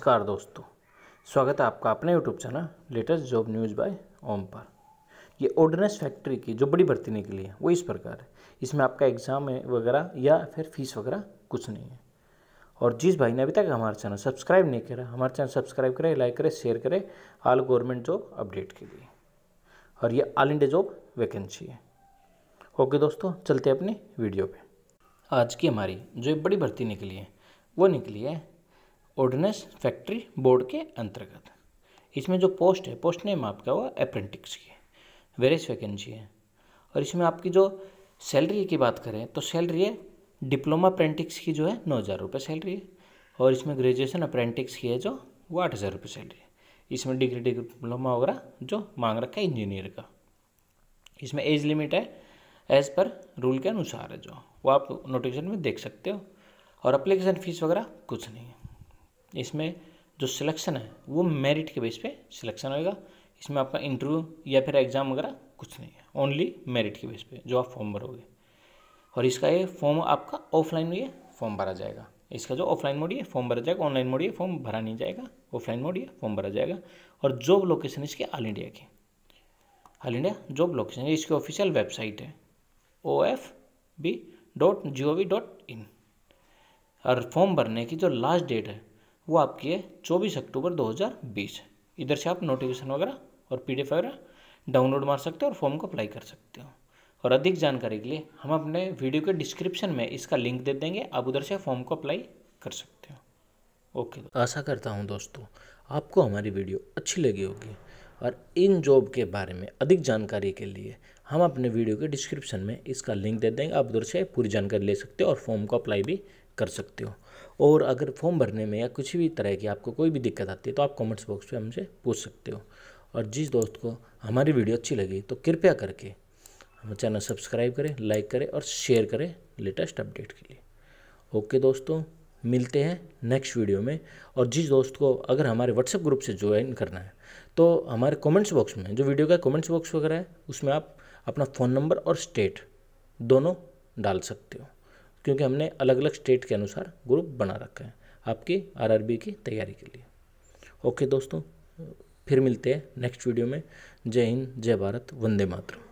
नमस्कार दोस्तों स्वागत है आपका अपने YouTube channel latest job news by Om पर ये ऑर्डिनेंस फैक्ट्री की जो बड़ी भर्ती निकली है वो इस प्रकार है इसमें आपका एग्ज़ाम है वगैरह या फिर फीस वगैरह कुछ नहीं है और जिस भाई ने अभी तक हमारा चैनल सब्सक्राइब नहीं करा हमारा चैनल सब्सक्राइब करें लाइक करें शेयर करें ऑल गवर्नमेंट जॉब अपडेट के लिए और ये ऑल इंडिया जॉब वैकेंसी है ओके दोस्तों चलते अपनी वीडियो पर आज की हमारी जो बड़ी भर्ती निकली है वो निकली है ऑर्डिनेंस फैक्ट्री बोर्ड के अंतर्गत इसमें जो पोस्ट है पोस्ट नेम आपका वो अप्रेंटिक्स की है वेरियस वैकेंसी है और इसमें आपकी जो सैलरी की बात करें तो सैलरी है डिप्लोमा अप्रेंटिक्स की जो है नौ हज़ार रुपये सैलरी है और इसमें ग्रेजुएशन अप्रेंटिक्स की है जो वो आठ हज़ार रुपये सैलरी है इसमें डिग्री डिप्लोमा वगैरह जो मांग रखा है इंजीनियर का इसमें एज लिमिट है एज पर रूल के अनुसार है जो वो आप नोटिफिकेशन में देख सकते हो और अप्लीकेशन फ़ीस वगैरह कुछ नहीं है इसमें जो सिलेक्शन है वो मेरिट के बेस पे सिलेक्शन होएगा इसमें आपका इंटरव्यू या फिर एग्ज़ाम वगैरह कुछ नहीं है ओनली मेरिट के बेस पे जो आप फॉर्म भरोगे और इसका ये फॉर्म आपका ऑफलाइन में ये फॉर्म भरा जाएगा इसका जो ऑफलाइन मोड ये फॉर्म भरा जाएगा ऑनलाइन मोड ये फॉर्म भरा नहीं जाएगा ऑफलाइन मोड ये फॉर्म भरा जाएगा और जॉब लोकेशन इसकी ऑल इंडिया की ऑल इंडिया जॉब लोकेशन ये इसकी ऑफिशियल वेबसाइट है O F B dot G O V dot in और फॉर्म भरने की जो लास्ट डेट है वो आपकी है चौबीस अक्टूबर 2020 इधर से आप नोटिफिकेशन वगैरह और पी वगैरह डाउनलोड मार सकते हो और फॉर्म को अप्लाई कर सकते हो और अधिक जानकारी के लिए हम अपने वीडियो के डिस्क्रिप्शन में इसका लिंक दे देंगे आप उधर से फॉर्म को अप्लाई कर सकते हो ओके आशा करता हूँ दोस्तों आपको हमारी वीडियो अच्छी लगी होगी और इन जॉब के बारे में अधिक जानकारी के लिए हम अपने वीडियो के डिस्क्रिप्शन में इसका लिंक दे देंगे आप उधर से पूरी जानकारी ले सकते हो और फॉर्म को अप्लाई भी कर सकते हो और अगर फॉर्म भरने में या कुछ भी तरह की आपको कोई भी दिक्कत आती है तो आप कमेंट्स बॉक्स पे हमसे पूछ सकते हो और जिस दोस्त को हमारी वीडियो अच्छी लगी तो कृपया करके हमारे चैनल सब्सक्राइब करें लाइक करें और शेयर करें लेटेस्ट अपडेट के लिए ओके दोस्तों मिलते हैं नेक्स्ट वीडियो में और जिस दोस्त को अगर हमारे व्हाट्सएप ग्रुप से ज्वाइन करना है तो हमारे कमेंट्स बॉक्स में जो वीडियो का कमेंट्स बॉक्स वगैरह है उसमें आप अपना फ़ोन नंबर और स्टेट दोनों डाल सकते हो क्योंकि हमने अलग अलग स्टेट के अनुसार ग्रुप बना रखा है आपकी आरआरबी की तैयारी के लिए ओके दोस्तों फिर मिलते हैं नेक्स्ट वीडियो में जय हिंद जय भारत वंदे मातरम